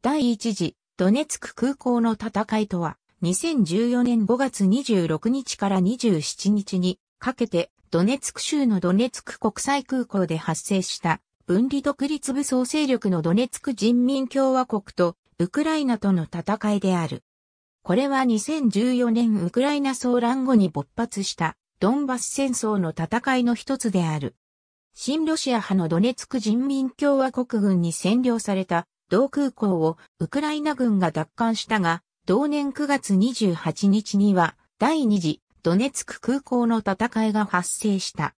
第一次ドネツク空港の戦いとは、2014年5月26日から27日にかけて、ドネツク州のドネツク国際空港で発生した分離独立武装勢力のドネツク人民共和国とウクライナとの戦いである。これは2014年ウクライナ騒乱後に勃発したドンバス戦争の戦いの一つである。新ロシア派のドネツク人民共和国軍に占領された同空港をウクライナ軍が奪還したが、同年9月28日には第2次ドネツク空港の戦いが発生した。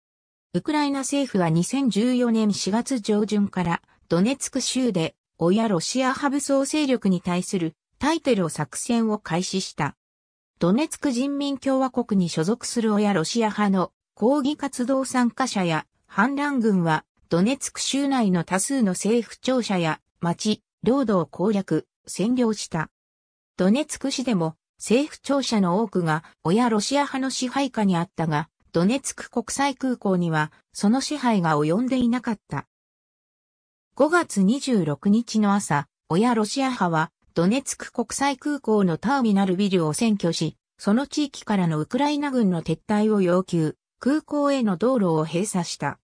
ウクライナ政府は2014年4月上旬からドネツク州で親ロシア派武装勢力に対するタイルを作戦を開始した。ドネツク人民共和国に所属する親ロシア派の抗議活動参加者や反乱軍はドネツク州内の多数の政府庁舎や町、領土を攻略、占領した。ドネツク市でも政府庁舎の多くが親ロシア派の支配下にあったが、ドネツク国際空港にはその支配が及んでいなかった。5月26日の朝、親ロシア派はドネツク国際空港のターミナルビルを占拠し、その地域からのウクライナ軍の撤退を要求、空港への道路を閉鎖した。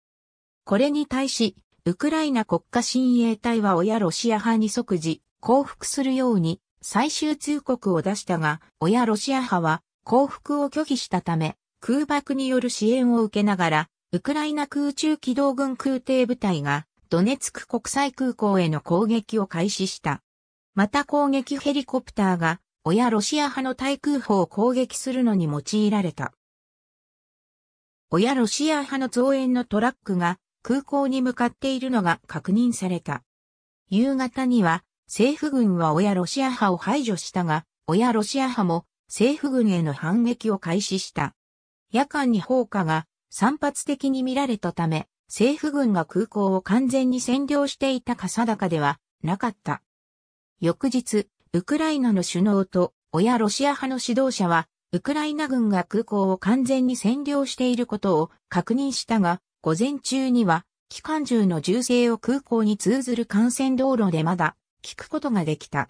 これに対し、ウクライナ国家親衛隊は親ロシア派に即時、降伏するように最終通告を出したが、親ロシア派は降伏を拒否したため、空爆による支援を受けながら、ウクライナ空中機動軍空挺部隊が、ドネツク国際空港への攻撃を開始した。また攻撃ヘリコプターが、親ロシア派の対空砲を攻撃するのに用いられた。親ロシア派の増援のトラックが、空港に向かっているのが確認された。夕方には政府軍は親ロシア派を排除したが、親ロシア派も政府軍への反撃を開始した。夜間に放火が散発的に見られたため、政府軍が空港を完全に占領していたか定かではなかった。翌日、ウクライナの首脳と親ロシア派の指導者は、ウクライナ軍が空港を完全に占領していることを確認したが、午前中には、機関銃の銃声を空港に通ずる幹線道路でまだ、聞くことができた。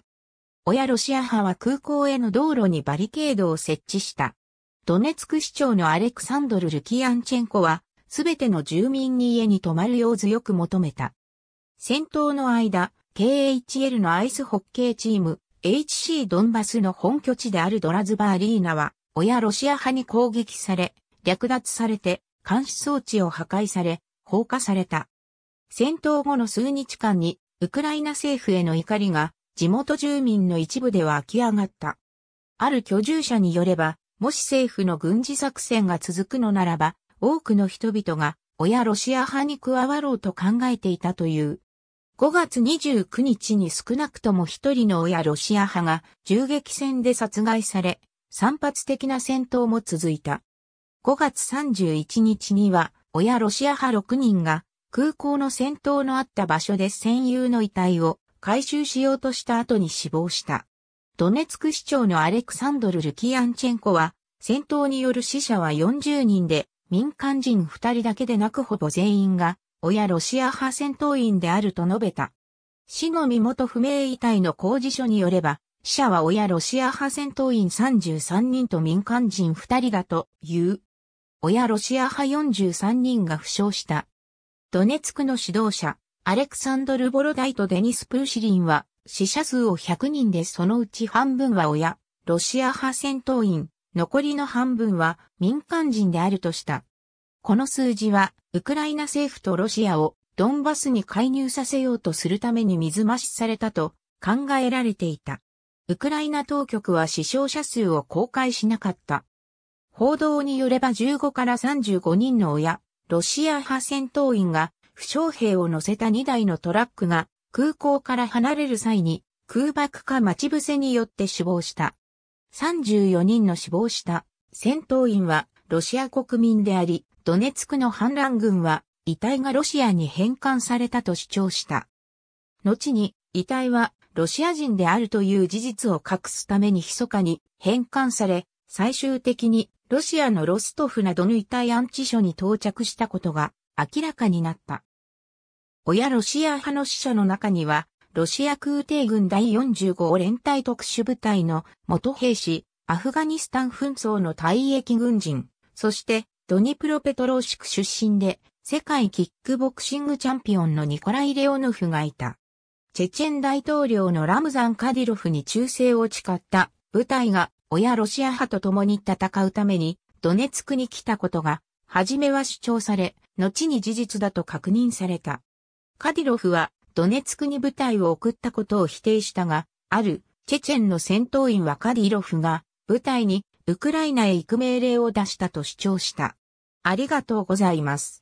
親ロシア派は空港への道路にバリケードを設置した。ドネツク市長のアレクサンドル・ルキアンチェンコは、すべての住民に家に泊まるよう強く求めた。戦闘の間、KHL のアイスホッケーチーム、HC ドンバスの本拠地であるドラズバーリーナは、親ロシア派に攻撃され、略奪されて、監視装置を破壊され、放火された。戦闘後の数日間に、ウクライナ政府への怒りが、地元住民の一部では湧き上がった。ある居住者によれば、もし政府の軍事作戦が続くのならば、多くの人々が、親ロシア派に加わろうと考えていたという。5月29日に少なくとも一人の親ロシア派が銃撃戦で殺害され、散発的な戦闘も続いた。5月31日には、親ロシア派6人が、空港の戦闘のあった場所で戦友の遺体を回収しようとした後に死亡した。ドネツク市長のアレクサンドル・ルキアンチェンコは、戦闘による死者は40人で、民間人2人だけでなくほぼ全員が、親ロシア派戦闘員であると述べた。死の身元不明遺体の工事所によれば、死者は親ロシア派戦闘員33人と民間人2人だという。親ロシア派43人が負傷した。ドネツクの指導者、アレクサンドル・ボロダイとデニス・プーシリンは、死者数を100人でそのうち半分は親、ロシア派戦闘員、残りの半分は民間人であるとした。この数字は、ウクライナ政府とロシアをドンバスに介入させようとするために水増しされたと考えられていた。ウクライナ当局は死傷者数を公開しなかった。報道によれば15から35人の親、ロシア派戦闘員が負傷兵を乗せた2台のトラックが空港から離れる際に空爆か待ち伏せによって死亡した。34人の死亡した戦闘員はロシア国民であり、ドネツクの反乱軍は遺体がロシアに返還されたと主張した。後に遺体はロシア人であるという事実を隠すために密かに返還され、最終的にロシアのロストフなどの遺体安置所に到着したことが明らかになった。親ロシア派の死者の中には、ロシア空挺軍第45連隊特殊部隊の元兵士、アフガニスタン紛争の退役軍人、そしてドニプロペトローシク出身で世界キックボクシングチャンピオンのニコライ・レオノフがいた。チェチェン大統領のラムザン・カディロフに忠誠を誓った部隊が親ロシア派と共に戦うために、ドネツクに来たことが、初めは主張され、後に事実だと確認された。カディロフは、ドネツクに部隊を送ったことを否定したが、ある、チェチェンの戦闘員はカディロフが、部隊に、ウクライナへ行く命令を出したと主張した。ありがとうございます。